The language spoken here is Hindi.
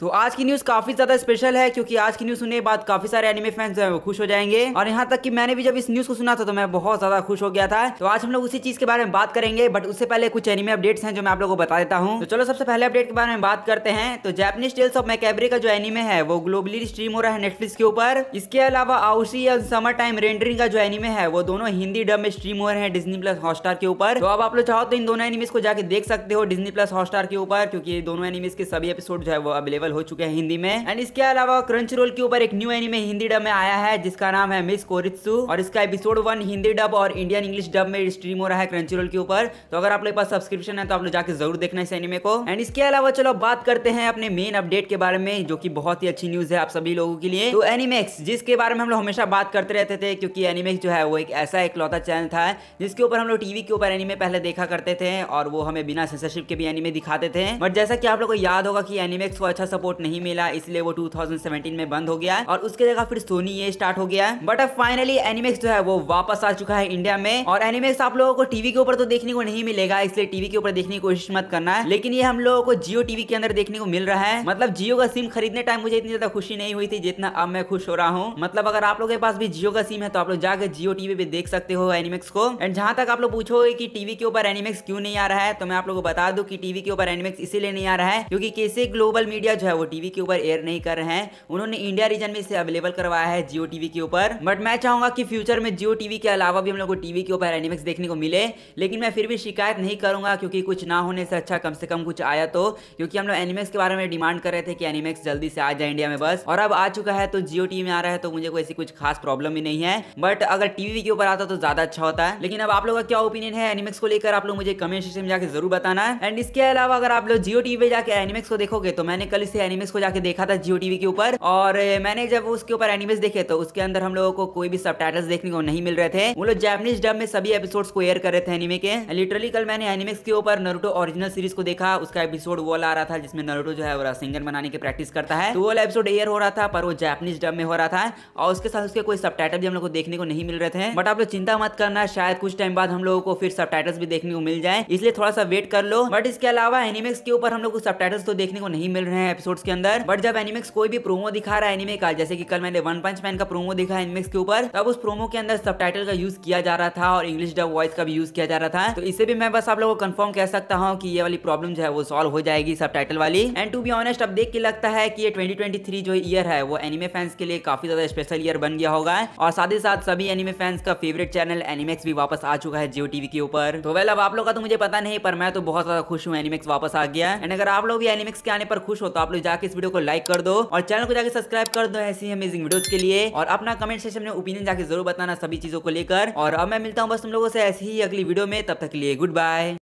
तो आज की न्यूज काफी ज्यादा स्पेशल है क्योंकि आज की न्यूज सुनने के बाद काफी सारे एनिमे फैंस जो है वो खुश हो जाएंगे और यहाँ तक कि मैंने भी जब इस न्यूज को सुना था तो मैं बहुत ज्यादा खुश हो गया था तो आज हम लोग उसी चीज के बारे में बात करेंगे बट उससे पहले कुछ एनिमे अपडेट्स हैं जो मैं आप लोगों को बता देता हूँ तो चलो सबसे पहले अपडेट के बारे में बात करते हैं तो जैपनीज टेल्स ऑफ मैकेबरी का जो एनिमे है वो ग्लोबली स्ट्रीम हो रहा है नेटफ्लिक्स के ऊपर इसके अलावा आउसी और समर टाइम रेंडरिंग का जो एनिमे है वो दोनों हिंदी डब में स्ट्रीम हो रहे हैं डिजनी प्लस हॉटस्टार के ऊपर तो अब आप लोग चाहो तो इन दोनों एनिमेज को जाके देख सकते हो डिजनी प्लस हॉटस्टार के ऊपर क्योंकि दोनों एनिमेज के सभी एपिसोड जो है वो अवेलेबल अवेलेबल हो चुके हैं हिंदी में एंड इसके अलावा क्रंच रोल के ऊपर एक न्यू एनिमे हिंदी डब में आया है जिसका नाम है मिस कोरित्सु और इसका एपिसोड वन हिंदी डब और इंडियन इंग्लिश डब में स्ट्रीम हो रहा है क्रंच रोल के ऊपर तो अगर आप लोग पास सब्सक्रिप्शन है तो आप लोग जाकर जरूर देखना इस एनिमे को एंड इसके अलावा चलो बात करते हैं अपने मेन अपडेट के बारे में जो की बहुत ही अच्छी न्यूज है आप सभी लोगों के लिए तो एनिमेक्स जिसके बारे में हम लोग हमेशा बात करते रहते थे क्योंकि एनिमेक्स जो है वो एक ऐसा इकलौता चैनल था जिसके ऊपर हम लोग टीवी के ऊपर एनिमे पहले देखा करते थे और वो हमें बिना सेंसरशिप के भी एनिमे दिखाते थे बट जैसा कि आप लोगों को याद होगा कि एनिमेक्स को अच्छा सपोर्ट नहीं मिला इसलिए वो 2017 में बंद हो गया और उसके जगह फिर सोनी ये स्टार्ट हो गया बट अब फाइनली एनिमेक्स जो है वो वापस आ चुका है इंडिया में और एनिमेक्स आप लोगों को टीवी के ऊपर तो देखने को नहीं मिलेगा इसलिए टीवी के ऊपर देखने की कोशिश मत करना है लेकिन ये हम लोगों को जियो टीवी के अंदर देखने को मिल रहा है मतलब जियो का सिम खरीदने टाइम मुझे इतनी ज्यादा खुशी नहीं हुई थी जितना अब मैं खुश हो रहा हूँ मतलब अगर आप लोगों के पास भी जियो का सिम है तो आप लोग जाकर जियो टीवी पे देख सकते हो एनिमेक्स को एंड जहां तक आप लोग पूछोगे कि टीवी के ऊपर एनिमेक्स क्यों नहीं आ रहा है तो मैं आप लोग को बता दू कि टीवी के ऊपर एनिमेक्स इसीलिए नहीं आ रहा है क्योंकि कैसे ग्लोबल मीडिया जो है वो टीवी के ऊपर एयर नहीं कर रहे हैं उन्होंने इंडिया रीजन में इसे अवेलेबल करवाया है जियो टीवी के ऊपर बट मैं चाहूंगा कि फ्यूचर में जियो टीवी के अलावा भी हम लोग को टीवी के ऊपर एनिमिक्स देखने को मिले लेकिन मैं फिर भी शिकायत नहीं करूंगा क्योंकि कुछ ना होने से अच्छा कम से कम कुछ आया तो क्योंकि हम लोग एनिमिक्स के बारे में डिमांड कर रहे थे कि एनिमिक्स जल्दी से आ जाए इंडिया में बस और अब आ चुका है तो जियो टीवी में आ रहा है तो मुझे कोई ऐसी कुछ खास प्रॉब्लम ही नहीं है बट अगर टीवी के ऊपर आता तो ज्यादा अच्छा होता है लेकिन अब आप लोगों का क्या ओपिनियन है एनिमिक्स को लेकर आप लोग मुझे कमेंट सेक्शन में जाकर जरूर बताना है एंड इसके अलावा अगर आप लोग जियो टीवी जाकर एनिमिक्स को देखोगे तो मैंने कल इसे से एनिमेस को जाके देखा था जियो टीवी के ऊपर और मैंने जब उसके ऊपर एनिमेस देखे तो उसके अंदर हम लोगों को कोई भी सब देखने को नहीं मिल रहे थे वो लोग जैपनीज डब में सभी एपिसोड को एयर कर रहे थे एनिमे के लिटरली कल मैंने एनिमेस के ऊपर नरूटो ओरिजिनल सीरीज को देखा उसका एपिसोड वो आ रहा था जिसमें नरूटो जो है वो सिंगर बनाने की प्रैक्टिस करता है तो वो एपिसोड एयर हो रहा था पर वो जैपनीज डब में हो रहा था और उसके साथ उसके कोई सब भी हम लोग को देखने को नहीं मिल रहे थे बट आप लोग चिंता मत करना शायद कुछ टाइम बाद हम लोगों को फिर सब भी देखने को मिल जाए इसलिए थोड़ा सा वेट कर लो बट इसके अलावा एनिमेक्स के ऊपर हम लोग को सब तो देखने को नहीं मिल रहे हैं एपिसोड्स के अंदर बट जब एनिमिक्स कोई भी प्रोमो दिखा रहा है एनिमे का जैसे कि कल मैंने वन पंच मैन का प्रोमो दिखा एनिमिक्स के ऊपर तब उस प्रोमो के अंदर सब का यूज किया जा रहा था और इंग्लिश डब वॉइस का भी यूज किया जा रहा था तो इसे भी मैं बस आप लोगों को कंफर्म कह सकता हूँ कि ये वाली प्रॉब्लम जो है वो सॉल्व हो जाएगी सब वाली एंड टू बी ऑनेस्ट अब देख के लगता है कि ये 2023 जो ईयर है वो एनिमे फैंस के लिए काफी ज्यादा स्पेशल ईयर बन गया होगा और साथ ही साथ सभी एनिमे फैंस का फेवरेट चैनल एनिमेक्स भी वापस आ चुका है जियो टीवी के ऊपर तो वेल अब आप लोग का तो मुझे पता नहीं पर मैं तो बहुत ज्यादा खुश हूँ एनिमिक्स वापस आ गया एंड अगर आप लोग भी एनिमिक्स के आने पर खुश हो तो आप लोग जाकर इस वीडियो को लाइक कर दो और चैनल को जाकर सब्सक्राइब कर दो ऐसी अमेजिंग वीडियोस के लिए और अपना कमेंट सेशन में ओपिनियन जाकर जरूर बताना सभी चीजों को लेकर और अब मैं मिलता हूँ बस तुम लोगों से ऐसी ही अगली वीडियो में तब तक लिए गुड बाय